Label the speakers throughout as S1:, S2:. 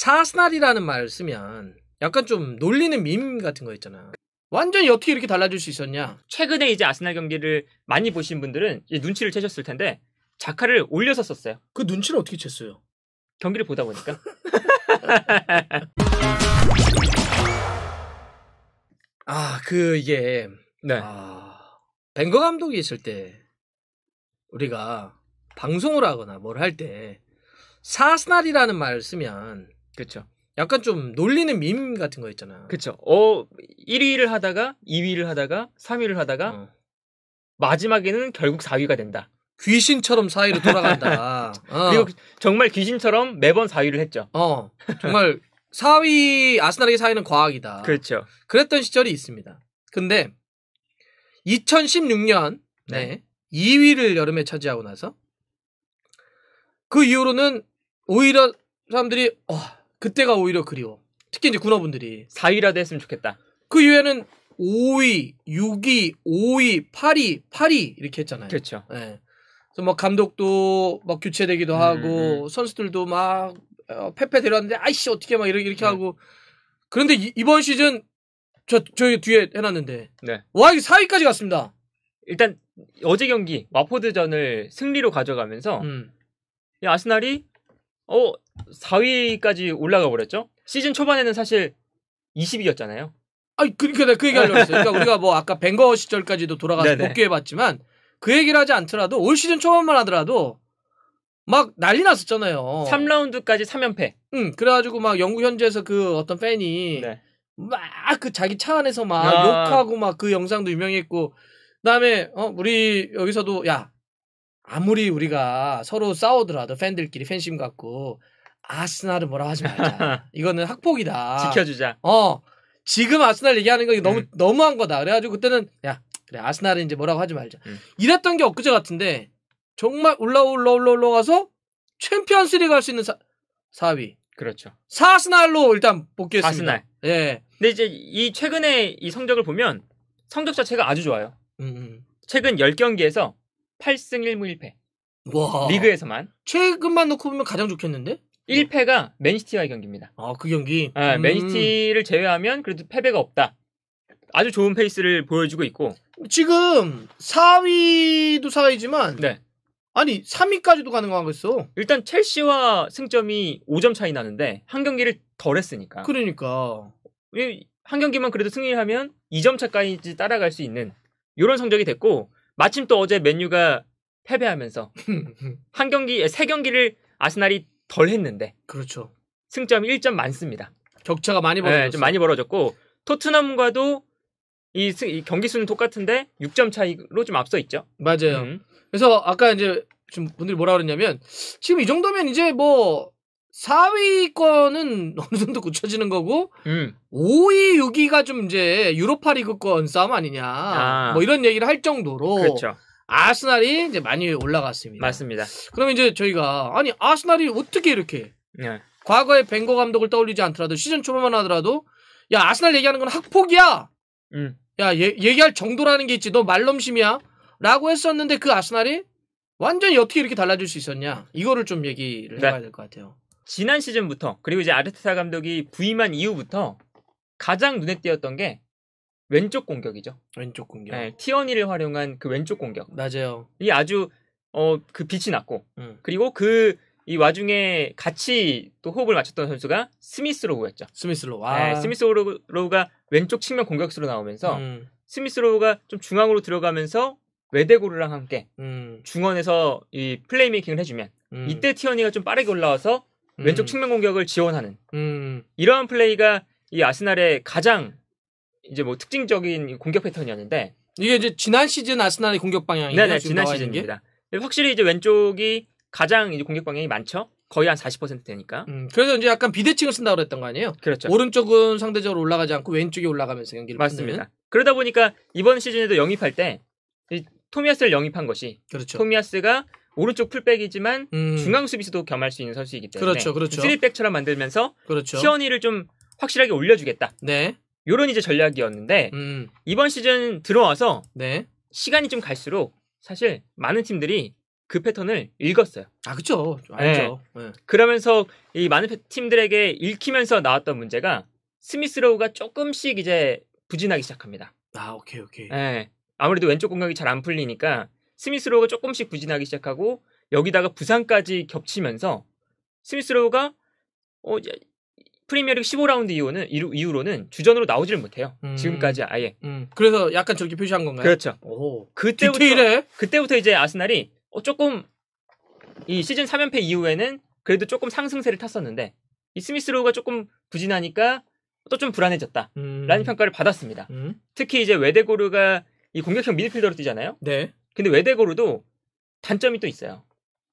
S1: 사스날이라는 말을 쓰면 약간 좀 놀리는 밈 같은 거 있잖아. 완전히 어떻게 이렇게 달라질 수 있었냐? 최근에 이제 아스날 경기를 많이 보신 분들은 눈치를 채셨을 텐데 자카를 올려서 썼어요. 그 눈치를 어떻게 챘어요? 경기를 보다 보니까. 아, 그 이게 네. 아, 벵거 감독이 있을 때 우리가 방송을 하거나 뭘 할 때 사스날이라는 말을 쓰면 그렇죠. 약간 좀 놀리는 밈 같은 거 있잖아. 그렇죠. 어 1위를 하다가 2위를 하다가 3위를 하다가 어. 마지막에는 결국 4위가 된다. 귀신처럼 4위로 돌아간다. 어. 그리고 정말 귀신처럼 매번 4위를 했죠. 어. 정말 4위 아스날의 4위는 과학이다. 그렇죠. 그랬던 시절이 있습니다. 근데 2016년 네. 네. 2위를 여름에 차지하고 나서 그 이후로는 오히려 사람들이 어, 그때가 오히려 그리워. 특히 이제 군화분들이. 4위라도 했으면 좋겠다. 그 이후에는 5위, 6위, 5위, 8위, 8위 이렇게 했잖아요. 그렇죠. 예. 그래서 막 뭐 감독도 막 교체되기도 음, 하고 음. 음. 선수들도 막 어, 페페 데려왔는데 아이씨 어떻게 막 이렇게 이렇게 네. 하고 그런데 이, 번 시즌 저저기 뒤에 해놨는데 네. 와 이게 4위까지 갔습니다. 일단 어제 경기 와포드전을 승리로 가져가면서 음. 아스날이 어 4위까지 올라가 버렸죠. 시즌 초반에는 사실 20위였잖아요. 아, 그러니까 그 얘기 하려고 했어요. 그러니까 우리가 뭐 아까 벵거 시절까지도 돌아가서 복귀해 봤지만 그 얘기를 하지 않더라도 올 시즌 초반만 하더라도 막 난리 났었잖아요. 3라운드까지 3연패. 응, 그래가지고 막 영국 현지에서 그 어떤 팬이 네. 막그 자기 차 안에서 막 아. 욕하고 막 그 영상도 유명했고 그다음에 어 우리 여기서도 야 아무리 우리가 서로 싸우더라도 팬들끼리 팬심 갖고 아스날을 뭐라 하지 말자. 이거는 학폭이다. 지켜주자. 어. 지금 아스날 얘기하는 거 너무 음. 너무한 거다. 그래가지고 그때는 야 그래 아스날은 이제 뭐라고 하지 말자. 음. 이랬던 게 엊그제 같은데 정말 올라 올라 올라 올라가서 챔피언스리그 할 수 있는 사, 4위. 그렇죠. 사스날로 일단 복귀했습니다. 사스날. 예. 근데 이제 이 최근에 이 성적을 보면 성적 자체가 아주 좋아요. 음. 음. 최근 10경기에서 8승 1무 1패.
S2: 와. 리그에서만.
S1: 최근만 놓고 보면 가장 좋겠는데? 1패가 맨시티와의 경기입니다. 아, 그 경기? 아, 음. 맨시티를 제외하면 그래도 패배가 없다. 아주 좋은 페이스를 보여주고 있고. 지금 4위도 4위지만. 네. 아니, 3위까지도 가능하고있어 일단 첼시와 승점이 5점 차이 나는데 한 경기를 덜 했으니까. 그러니까. 한 경기만 그래도 승리하면 2점 차까지 따라갈 수 있는 이런 성적이 됐고 마침 또 어제 맨유가 패배하면서 한 경기 예, 세 경기를 아스날이 덜 했는데 그렇죠. 승점 1점 많습니다. 격차가 많이 예, 벌어졌죠. 네, 많이 벌어졌고 토트넘과도 이, 승, 이, 경기 수는 똑같은데 6점 차이로 좀 앞서 있죠. 맞아요. 음. 그래서 아까 이제 지금 분들이 뭐라 그랬냐면 지금 이 정도면 이제 뭐 4위권은 어느 정도 굳혀지는 거고 음. 5위, 6위가 좀 이제 유로파 리그권 싸움 아니냐 아. 뭐 이런 얘기를 할 정도로 그렇죠. 아스날이 이제 많이 올라갔습니다. 맞습니다. 그럼 이제 저희가 아니 아스날이 어떻게 이렇게 네. 과거에 벵거 감독을 떠올리지 않더라도 시즌 초반만 하더라도 야 아스날 얘기하는 건 학폭이야. 음. 야 얘, 얘기할 정도라는 게 있지. 너 말넘심이야. 라고 했었는데 그 아스날이 완전히 어떻게 이렇게 달라질 수 있었냐. 이거를 좀 얘기를 네. 해봐야 될 것 같아요. 지난 시즌부터 그리고 이제 아르테타 감독이 부임한 이후부터 가장 눈에 띄었던 게 왼쪽 공격이죠. 왼쪽 공격. 네, 티어니를 활용한 그 왼쪽 공격. 맞아요. 이 아주 어 그 빛이 났고 음. 그리고 그 이 와중에 같이 또 호흡을 맞췄던 선수가 스미스 로우였죠. 스미스 로우. 네, 스미스 로우가 왼쪽 측면 공격수로 나오면서 음. 스미스 로우가 좀 중앙으로 들어가면서 외대고르랑 함께 음. 중원에서 이 플레이메이킹을 해주면 음. 이때 티어니가 좀 빠르게 올라와서 음. 왼쪽 측면 공격을 지원하는 음. 이러한 플레이가 이 아스날의 가장 이제 뭐 특징적인 공격 패턴이었는데 이게 이제 지난 시즌 아스날의 공격 방향이에요. 네, 지난 시즌입니다. 확실히 이제 왼쪽이 가장 이제 공격 방향이 많죠. 거의 한 40% 되니까. 음, 그래서 이제 약간 비대칭을 쓴다고 그랬던 거 아니에요? 그렇죠. 오른쪽은 상대적으로 올라가지 않고 왼쪽이 올라가면서 경기를 맞습니다. 끝내는. 그러다 보니까 이번 시즌에도 영입할 때 토미아스를 영입한 것이 그렇죠. 토미아스가 오른쪽 풀백이지만 음. 중앙 수비수도 겸할 수 있는 선수이기 때문에 그렇죠, 그렇죠. 3백처럼 만들면서 그렇죠. 시원이를 좀 확실하게 올려주겠다. 네. 요런 이제 전략이었는데 음. 이번 시즌 들어와서 네. 시간이 좀 갈수록 사실 많은 팀들이 그 패턴을 읽었어요. 아, 그죠. 네. 알죠. 네. 네. 그러면서 이 많은 팀들에게 읽히면서 나왔던 문제가 스미스로우가 조금씩 이제 부진하기 시작합니다. 아, 오케이, 오케이. 네. 아무래도 왼쪽 공격이 잘 안 풀리니까 스미스로우가 조금씩 부진하기 시작하고 여기다가 부상까지 겹치면서 스미스로우가 어, 프리미어리그 15라운드 이후는, 이후로는 주전으로 나오지를 못해요. 음. 지금까지 아예. 음. 그래서 약간 저렇게 표시한 건가요? 그렇죠. 오. 그때부터 디테일해. 그때부터 이제 아스날이 어, 조금 이 시즌 3연패 이후에는 그래도 조금 상승세를 탔었는데 이 스미스로우가 조금 부진하니까 또 좀 불안해졌다라는 음. 평가를 받았습니다. 음. 특히 이제 외데고르가 이 공격형 미드필더로 뛰잖아요. 네. 근데 외대고르도 단점이 또 있어요.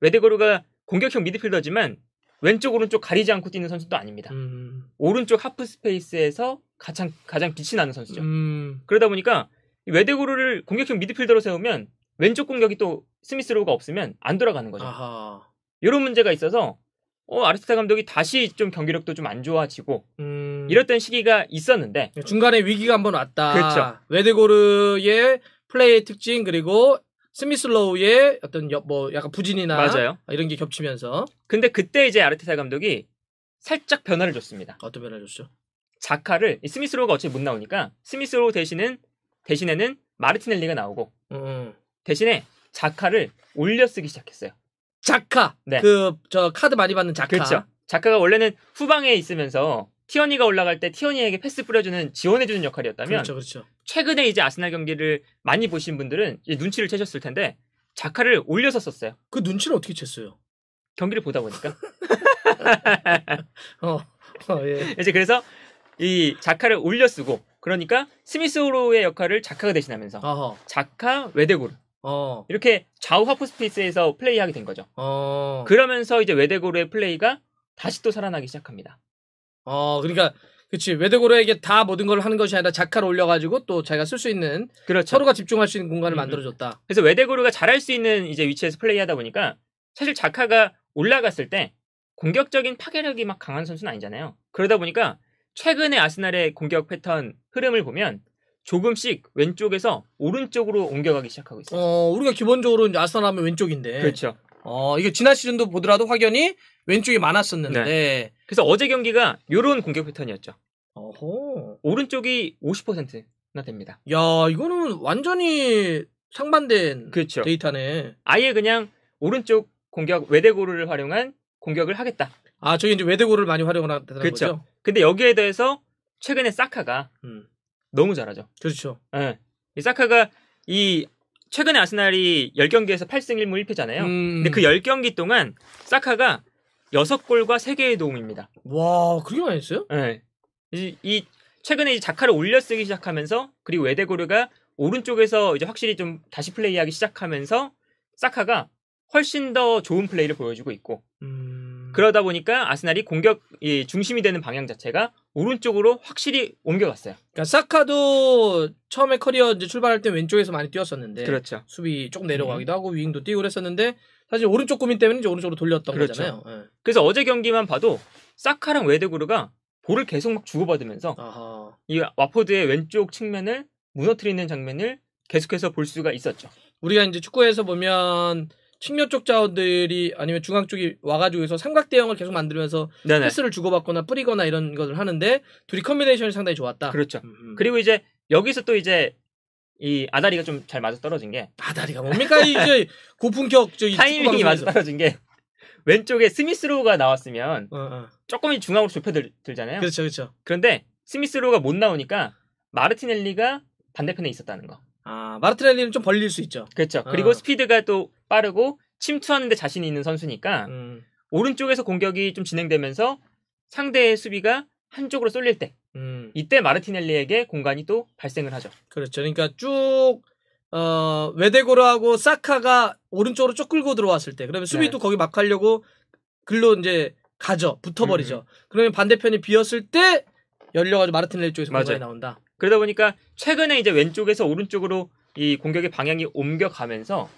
S1: 외대고르가 공격형 미드필더지만 왼쪽 오른쪽 가리지 않고 뛰는 선수도 아닙니다. 음. 오른쪽 하프 스페이스에서 가장 가장 빛이 나는 선수죠. 음. 그러다 보니까 외대고르를 공격형 미드필더로 세우면 왼쪽 공격이 또 스미스로우가 없으면 안 돌아가는 거죠. 아하. 이런 문제가 있어서 어, 아르테타 감독이 다시 좀 경기력도 좀 안 좋아지고 음. 이랬던 시기가 있었는데 중간에 위기가 한번 왔다. 그렇죠. 외대고르의 플레이의 특징 그리고 스미슬로우의 어떤 여, 뭐 약간 부진이나 맞아요. 이런 게 겹치면서 근데 그때 이제 아르테타 감독이 살짝 변화를 줬습니다. 어떤 변화를 줬죠? 자카를 스미스로우가 어차피 못 나오니까 스미스로우 대신은 대신에는 마르티넬리가 나오고 음. 대신에 자카를 올려쓰기 시작했어요. 자카. 네. 그저 카드 많이 받는 자카. 그렇죠. 자카가 원래는 후방에 있으면서 티어니가 올라갈 때 티어니에게 패스 뿌려주는 지원해주는 역할이었다면 그렇죠, 그렇죠. 최근에 이제 아스날 경기를 많이 보신 분들은 눈치를 채셨을 텐데 자카를 올려서 썼어요. 그 눈치를 어떻게 챘어요? 경기를 보다 보니까. 어, 어, 예. 이제 그래서 이 자카를 올려 쓰고 그러니까 스미스호로의 역할을 자카가 대신하면서 어허. 자카 외대고르 어. 이렇게 좌우 하프 스페이스에서 플레이하게 된 거죠. 어. 그러면서 이제 외대고르의 플레이가 다시 또 살아나기 시작합니다. 어, 그러니까 그치 외대고래에게 다 모든 걸 하는 것이 아니라 작가를 올려가지고 또 자기가 쓸 수 있는 그렇죠. 서로가 집중할 수 있는 공간을 음. 음. 만들어줬다. 그래서 외대고래가 잘할 수 있는 이제 위치에서 플레이하다 보니까 사실 작카가 올라갔을 때 공격적인 파괴력이 막 강한 선수는 아니잖아요. 그러다 보니까 최근의 아스날의 공격 패턴 흐름을 보면 조금씩 왼쪽에서 오른쪽으로 옮겨가기 시작하고 있어요. 어, 우리가 기본적으로 아스날 하면 왼쪽인데. 그렇죠. 어, 이게 지난 시즌도 보더라도 확연히 왼쪽이 많았었는데. 네. 그래서 어제 경기가 이런 공격 패턴이었죠. 어허. 오른쪽이 50%나 됩니다. 야, 이거는 완전히 상반된 그렇죠. 데이터네. 아예 그냥 오른쪽 공격 외대고를 활용한 공격을 하겠다. 아, 저희 이제 외대고를 많이 활용을 한다는 그렇죠. 거죠. 근데 여기에 대해서 최근에 사카가 음. 너무 잘하죠. 그렇죠. 예. 네. 이 사카가 이 최근에 아스날이 10경기에서 8승 1무 1패잖아요. 음. 근데 그 10경기 동안 사카가 6골과 3개의 도움입니다. 와, 그게 많이 했어요? 네. 이, 이 최근에 이 자카를 올려쓰기 시작하면서 그리고 외대고르가 오른쪽에서 이제 확실히 좀 다시 플레이하기 시작하면서 사카가 훨씬 더 좋은 플레이를 보여주고 있고 음. 그러다 보니까 아스날이 공격 중심이 되는 방향 자체가 오른쪽으로 확실히 옮겨갔어요. 그러니까 사카도 처음에 커리어 이제 출발할 때 왼쪽에서 많이 뛰었었는데 그렇죠. 수비 조금 내려가기도 음. 하고 윙도 뛰고 그랬었는데 사실 오른쪽 고민 때문에 이제 오른쪽으로 돌렸던 그렇죠. 거잖아요. 네. 그래서 어제 경기만 봐도 사카랑 웨데구르가 볼을 계속 막 주고받으면서 아하. 이와퍼드의 왼쪽 측면을 무너뜨리는 장면을 계속해서 볼 수가 있었죠. 우리가 이제 축구에서 보면 측면 쪽 자원들이 아니면 중앙 쪽이 와가지고 해서 삼각 대형을 계속 만들면서 네네. 패스를 주고받거나 뿌리거나 이런 것을 하는데 둘이 컨비네이션이 상당히 좋았다. 그렇죠. 음, 음. 그리고 이제 여기서 또 이제 이 아다리가 좀 잘 맞아 떨어진 게 아다리가 뭡니까 이제 고품격 저기 타이밍이 맞아 떨어진 게 왼쪽에 스미스로우가 나왔으면 어, 어. 조금이 중앙으로 좁혀들잖아요. 그렇죠, 그렇죠. 그런데 스미스로우가 못 나오니까 마르티넬리가 반대편에 있었다는 거. 아, 마르트렐리는 좀 벌릴 수 있죠. 그렇죠. 어. 그리고 어. 스피드가 또 빠르고 침투하는데 자신이 있는 선수니까 음. 오른쪽에서 공격이 좀 진행되면서 상대의 수비가 한쪽으로 쏠릴 때 음. 이때 마르티넬리에게 공간이 또 발생을 하죠. 그렇죠. 그러니까 쭉 어, 외대고르하고 사카가 오른쪽으로 쭉 끌고 들어왔을 때 그러면 수비도 네. 거기 막 하려고 글로 이제 가죠. 붙어버리죠. 음, 음. 그러면 반대편이 비었을 때 열려가지고 마르티넬리 쪽에서 공간이 나온다. 그러다 보니까 최근에 이제 왼쪽에서 오른쪽으로 이 공격의 방향이 옮겨가면서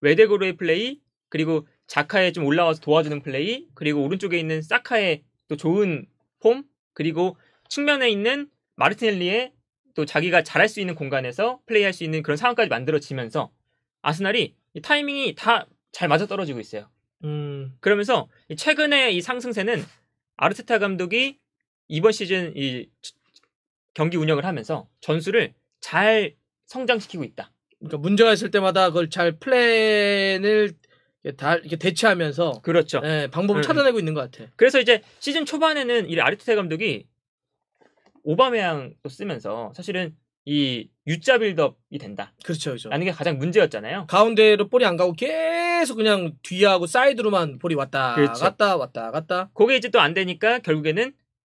S1: 외대고로의 플레이 그리고 자카에 좀 올라와서 도와주는 플레이 그리고 오른쪽에 있는 사카의 또 좋은 폼 그리고 측면에 있는 마르티넬리의 또 자기가 잘할 수 있는 공간에서 플레이할 수 있는 그런 상황까지 만들어지면서 아스날이 타이밍이 다 잘 맞아 떨어지고 있어요. 음. 그러면서 최근에 이 상승세는 아르테타 감독이 이번 시즌 이 경기 운영을 하면서 전술을 잘 성장시키고 있다. 그러니까 문제가 있을 때마다 그걸 잘 플랜을 다 이렇게 대체하면서 그렇죠. 예, 방법을 음. 찾아내고 있는 것 같아. 그래서 이제 시즌 초반에는 이 아르테타 감독이 오바메양도 쓰면서 사실은 이 U자 빌드업이 된다. 그렇죠, 그렇죠. 라는 게 가장 문제였잖아요. 가운데로 볼이 안 가고 계속 그냥 뒤하고 사이드로만 볼이 왔다 그렇죠. 갔다 왔다 갔다. 그게 이제 또 안 되니까 결국에는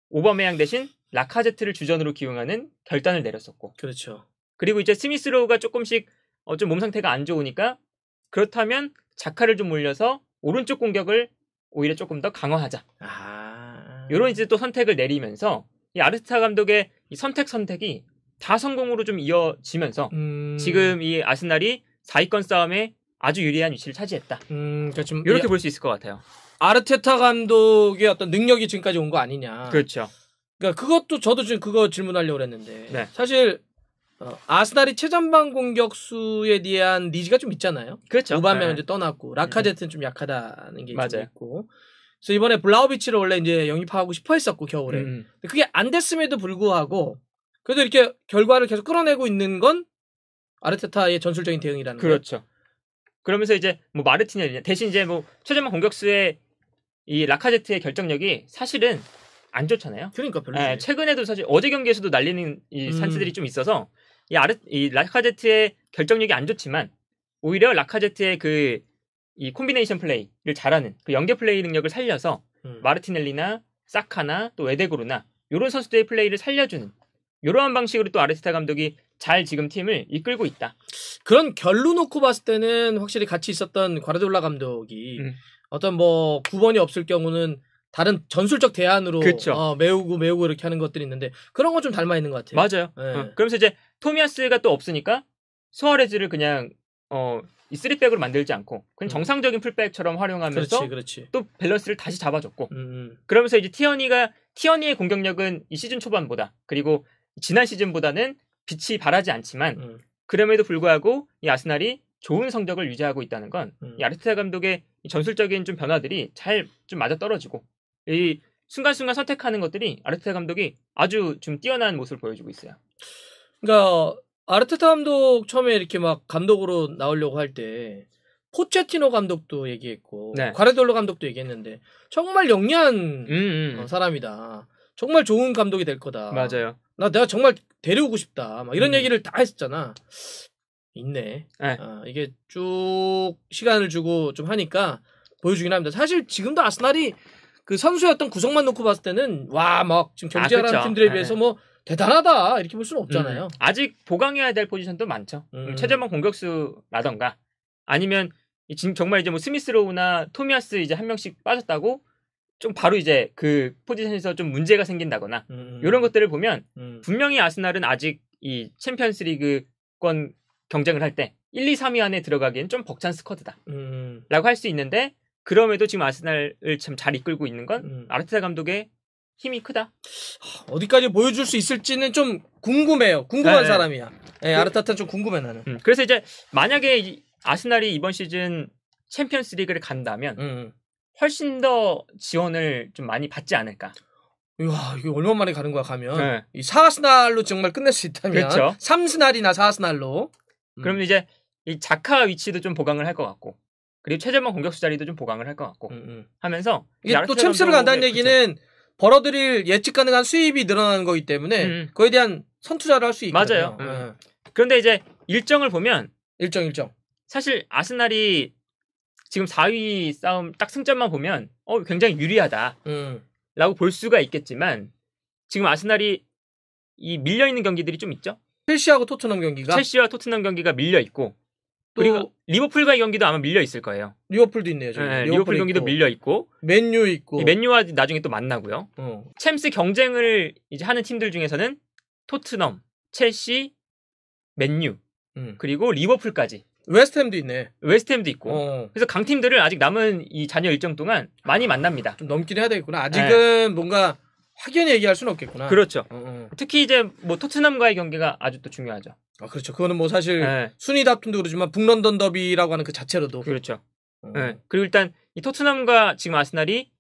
S1: 오바메양 대신 라카제트를 주전으로 기용하는 결단을 내렸었고. 그렇죠. 그리고 이제 스미스로우가 조금씩 어, 좀 몸 상태가 안 좋으니까 그렇다면 자카를 좀 올려서 오른쪽 공격을 오히려 조금 더 강화하자. 아. 요런 이제 또 선택을 내리면서 이아르테타 감독의 이 선택 선택이 다 성공으로 좀 이어지면서 음... 지금 이 아스날이 4위권 싸움에 아주 유리한 위치를 차지했다. 음, 그러니까 좀 이렇게 볼 수 있을 것 같아요. 아르테타 감독의 어떤 능력이 지금까지 온 거 아니냐. 그렇죠. 그러니까 그것도 저도 지금 그거 질문하려고 그랬는데 네. 사실 어, 아스날이 최전방 공격수에 대한 니즈가 좀 있잖아요. 그렇죠. 우바면 네. 이제 떠났고 라카제트는 좀 약하다는 게 맞아요. 있고. 그래서 이번에 블라우비치를 원래 이제 영입하고 싶어 했었고 겨울에. 음. 근데 그게 안 됐음에도 불구하고 그래도 이렇게 결과를 계속 끌어내고 있는 건 아르테타의 전술적인 대응이라는 거죠. 그렇죠. 그러면서 이제 뭐 마르티냐 대신 이제 뭐 최전방 공격수의 이 라카제트의 결정력이 사실은 안 좋잖아요. 그러니까 별로. 예, 네, 최근에도 사실 어제 경기에서도 날리는 이 산치들이 음. 좀 있어서 이 아르 이 라카제트의 결정력이 안 좋지만 오히려 라카제트의 그 이 콤비네이션 플레이를 잘하는 그 연계 플레이 능력을 살려서 음. 마르티넬리나 사카나 또 에데고르나 이런 선수들의 플레이를 살려주는 이러한 방식으로 또 아르테타 감독이 잘 지금 팀을 이끌고 있다. 그런 결로 놓고 봤을 때는 확실히 같이 있었던 과르돌라 감독이 음. 어떤 뭐 9번이 없을 경우는 다른 전술적 대안으로 그쵸. 그렇죠. 어, 메우고 메우고 이렇게 하는 것들이 있는데 그런 건 좀 닮아 있는 것 같아요. 맞아요. 네. 어, 그러면서 이제 토미아스가 또 없으니까 소아레즈를 그냥 어, 이 쓰리백으로 만들지 않고 그냥 음. 정상적인 풀백처럼 활용하면서 그렇지, 그렇지. 또 밸런스를 다시 잡아줬고 음, 음. 그러면서 이제 티어니가 티어니의 공격력은 이 시즌 초반보다 그리고 지난 시즌보다는 빛이 바라지 않지만 음. 그럼에도 불구하고 이 아스날이 좋은 성적을 유지하고 있다는 건이 음. 아르테타 감독의 전술적인 좀 변화들이 잘 좀 맞아 떨어지고 이 순간순간 선택하는 것들이 아르테타 감독이 아주 좀 뛰어난 모습을 보여주고 있어요. 그러니까 아르테타 감독 처음에 이렇게 막 감독으로 나오려고 할 때 포체티노 감독도 얘기했고 네. 과레돌로 감독도 얘기했는데 정말 영리한 음, 음. 어, 사람이다. 정말 좋은 감독이 될 거다. 맞아요. 나 내가 정말 데려오고 싶다. 막 이런 음. 얘기를 다 했었잖아. 있네. 네. 어, 이게 쭉 시간을 주고 좀 하니까 보여주긴 합니다. 사실 지금도 아스날이 그 선수였던 구성만 놓고 봤을 때는 와 막 지금 경제하는 아, 팀들에 네. 비해서 뭐 대단하다 이렇게 볼 수는 없잖아요. 음, 아직 보강해야 될 포지션도 많죠. 음. 음 최전방 공격수라던가 아니면 정말 이제 뭐 스미스로우나 토미아스 이제 한 명씩 빠졌다고 좀 바로 이제 그 포지션에서 좀 문제가 생긴다거나 음. 이런 음. 것들을 보면 음. 분명히 아스날은 아직 이 챔피언스리그권 경쟁을 할 때 1, 2, 3위 안에 들어가기엔 좀 벅찬 스쿼드다. 음. 라고 할 수 있는데 그럼에도 지금 아스날을 참 잘 이끌고 있는 건 음. 아르테타 감독의 힘이 크다. 어디까지 보여줄 수 있을지는 좀 궁금해요. 궁금한 네. 사람이야. 네, 아르테타는 좀 궁금해 나는. 음, 그래서 이제 만약에 아스날이 이번 시즌 챔피언스리그를 간다면 음, 음. 훨씬 더 지원을 좀 많이 받지 않을까. 와 이게 얼마만에 가는 거야 가면 네. 이 사스날로 정말 끝낼 수 있다면 그렇죠. 삼스날이나 사스날로. 음. 그럼 이제 이 자카 위치도 좀 보강을 할 것 같고. 그리고 최재방 공격수 자리도 좀 보강을 할 것 같고 음, 음. 하면서 이게 또 챔스를 간다는 얘기는 그쵸. 벌어들일 예측 가능한 수입이 늘어나는 거기 때문에 음. 음. 그에 대한 선투자를 할 수 있고 맞아요. 예. 음. 그런데 이제 일정을 보면 일정 일정 사실 아스날이 지금 4위 싸움 딱 승점만 보면 어 굉장히 유리하다라고 음. 볼 수가 있겠지만 지금 아스날이 이 밀려 있는 경기들이 좀 있죠. 첼시하고 토트넘 경기가 첼시와 토트넘 경기가 밀려 있고 그리고 리버풀과의 경기도 아마 밀려 있을 거예요. 리버풀도 있네요. 지금. 네, 리버풀, 리버풀 경기도 있고. 밀려 있고 맨유 있고 맨유와 나중에 또 만나고요. 어. 챔스 경쟁을 이제 하는 팀들 중에서는 토트넘, 첼시, 맨유 음. 그리고 리버풀까지. 웨스트햄도 있네. 웨스트햄도 있고. 어. 그래서 강팀들을 아직 남은 이 잔여 일정 동안 많이 만납니다. 좀 넘긴 기 해야 되겠구나. 네. 아직은 네. 뭔가 확연히 얘기할 수는 없겠구나. 그렇죠. 음, 음. 특히 이제 뭐 토트넘과의 경기가 아주 또 중요하죠. 아 그렇죠. 그거는 뭐 사실 네. 순위 다툼도 그렇지만 북런던 더비라고 하는 그 자체로도 그렇죠. 음. 네. 그리고 일단 이 토트넘과 지금 아스날이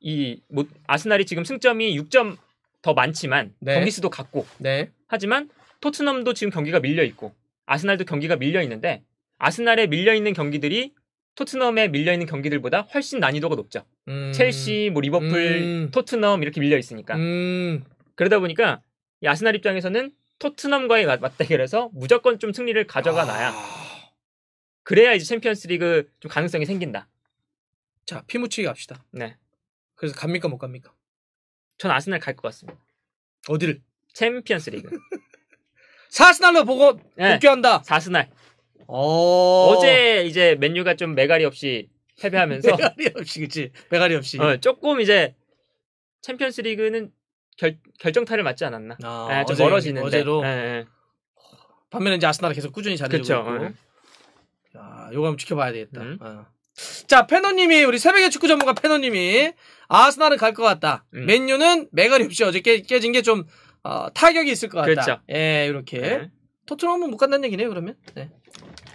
S1: 이뭐 아스날이 지금 승점이 6점 더 많지만 네. 경기수도 같고 네. 하지만 토트넘도 지금 경기가 밀려 있고 아스날도 경기가 밀려 있는데 아스날에 밀려 있는 경기들이 토트넘에 밀려 있는 경기들보다 훨씬 난이도가 높죠. 음. 첼시, 뭐 리버풀, 음. 토트넘 이렇게 밀려 있으니까. 음. 그러다 보니까 이 아스날 입장에서는 토트넘과의 맞대결에서 무조건 좀 승리를 가져가 놔야 아. 그래야 이제 챔피언스리그 좀 가능성이 생긴다. 자 피무치기 갑시다. 네. 그래서 갑니까 못 갑니까? 전 아스날 갈 것 같습니다. 어디를? 챔피언스리그. 사스날로 보고 네. 복귀한다. 사스날. 어. 어제 이제 맨유가 좀메갈이 없이 패배하면서 메갈이 없이 그치 메갈이 없이 어, 조금 이제 챔피언스리그는 결, 결정타를 맞지 않았나 아, 네, 좀 어제, 멀어지는데 어제로 네, 예, 네. 예. 반면에 이제 아스날이 계속 꾸준히 잘해주고 그 예. 요거 한번 지켜봐야 되겠다 응. 음. 어. 자패너님이 우리 새벽의 축구 전문가 패너님이 아스날은 갈 것 같다 응. 음. 맨유는 메갈이 없이 어제 깨, 진게좀 어, 타격이 있을 것 같다 그렇죠. 예 이렇게 네. 토트넘은 못 간다는 얘기네요 그러면 네.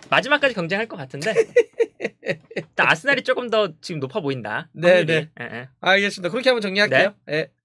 S1: 마지막까지 경쟁할 것 같은데. 아스날이 조금 더 지금 높아 보인다. 네, 네. 네. 알겠습니다. 그렇게 한번 정리할게요. 네. 네.